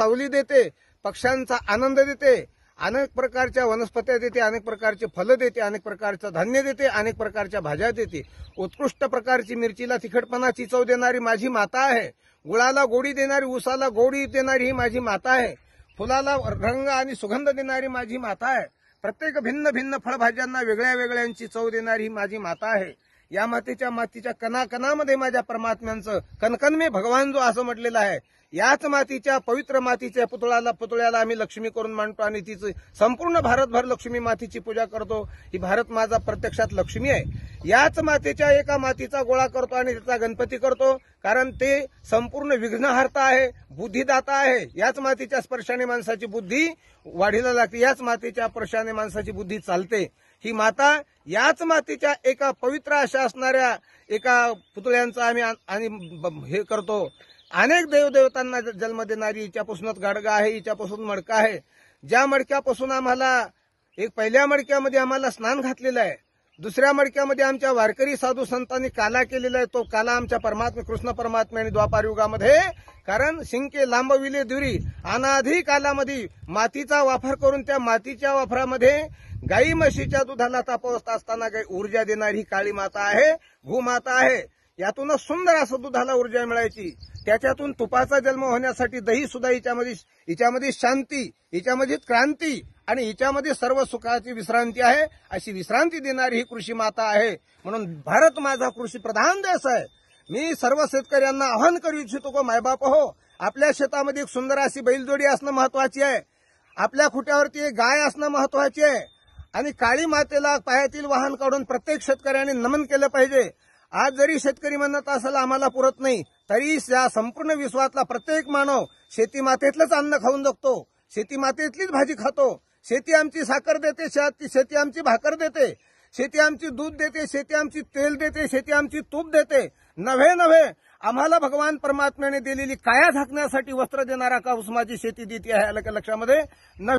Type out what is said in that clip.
सावली देते पक्ष्यांचा आनंद देते अनेक प्रकारच्या वनस्पत्या देते अनेक प्रकारचे फलं देते अनेक प्रकारचं धान्य देते अनेक प्रकारच्या भाज्या देते उत्कृष्ट प्रकारची मिरचीला तिखटपणाची चव देणारी माझी माता आहे गुळाला गोडी देणारी उसाला गोडी देणारी ही माझी माता आहे फुलाला रंग आणि सुगंध देणारी माझी माता आहे प्रत्येक भिन्न भिन्न फळभाज्यांना वेगळ्या वेगळ्यांची चव देणारी ही माझी माता आहे या मातेच्या मातीच्या कणाकणामध्ये माझ्या परमात्म्यांचं कणकण भगवान जो असं म्हटलेलं आहे याच मातीच्या पवित्र मातीच्या पुतळ्याला पुतळ्याला आम्ही लक्ष्मी करून मांडतो आणि तिचं संपूर्ण भारतभर लक्ष्मी मातीची पूजा करतो ही भारत माझा प्रत्यक्षात लक्ष्मी आहे याच मातेच्या एका मातीचा गोळा करतो आणि त्याचा गणपती करतो कारण ते संपूर्ण विघ्नहर्ता आहे बुद्धिदाता आहे याच मातीच्या स्पर्शाने माणसाची बुद्धी वाढीला लागते याच मातीच्या स्पर्शाने माणसाची बुद्धी चालते ही माता याच मातीच्या एका पवित्र अशा असणाऱ्या एका पुतळ्यांचा आम्ही आणि हे करतो अनेक देवदेवतांना जन्म देणारी हिच्यापासूनच गाडगा आहे हिच्यापासून मडका आहे ज्या मडक्यापासून आम्हाला एक पहिल्या मडक्यामध्ये आम्हाला स्नान घातलेलं आहे दुसऱ्या मडक्यामध्ये आमच्या वारकरी साधू संतांनी काला केलेला आहे तो काला आमच्या परमात्मा कृष्ण आणि द्वापार युगामध्ये कारण शिंके लांबविले दुरी अनाधी कालामध्ये मातीचा वापर करून त्या मातीच्या वापरामध्ये गाई म्हशीच्या दुधाला तापवत असताना काही ऊर्जा देणारी ही काळी माता आहे भूमाता आहे यातूनच सुंदर असं दुधाला ऊर्जा मिळायची त्याच्यातून तुपाचा जन्म होण्यासाठी दही सुद्धा हिच्यामध्ये हिच्यामध्ये शांती हिच्यामध्ये क्रांती आणि याच्यामध्ये सर्व सुखाची विश्रांती आहे अशी विश्रांती देणारी ही कृषी माता आहे म्हणून भारत माझा कृषी प्रधान देश आहे मी सर्व शेतकऱ्यांना आवाहन करू इच्छितो को मायबाप हो आपल्या शेतामध्ये एक सुंदर अशी बैलजोडी असणं महत्वाची आहे आपल्या खुट्यावरती गाय असणं महत्वाची आहे आणि काळी मातेला पायातील वाहन काढून प्रत्येक शेतकऱ्याने नमन केलं पाहिजे आज जरी शेतकरी म्हणत असेल आम्हाला पुरत नाही तरी या संपूर्ण विश्वातला प्रत्येक मानव शेती मातेतलंच अन्न खाऊन जगतो शेती मातेतलीच भाजी खातो शेती आमची साखर देते शेती आमची भाकर देते शेती आमची दूध देते शेती आमची तेल देते शेती आमची तूप देते नव्हे नव्हे आम्हाला भगवान परमात्म्याने दिलेली काया झाकण्यासाठी वस्त्र देणारा का उस्माची शेती देते आहे लक्षामध्ये